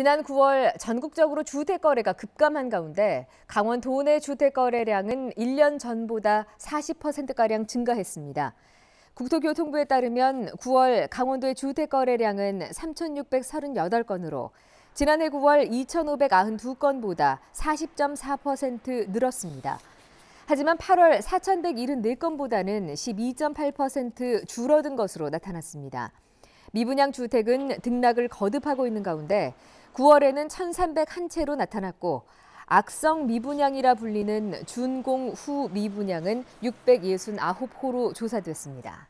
지난 9월 전국적으로 주택 거래가 급감한 가운데 강원 도내 주택 거래량은 1년 전보다 40%가량 증가했습니다. 국토교통부에 따르면 9월 강원도의 주택 거래량은 3,638건으로 지난해 9월 2,592건보다 40.4% 늘었습니다. 하지만 8월 4,174건보다는 12.8% 줄어든 것으로 나타났습니다. 미분양 주택은 등락을 거듭하고 있는 가운데 9월에는 1,301채로 나타났고 악성 미분양이라 불리는 준공 후 미분양은 669호로 조사됐습니다.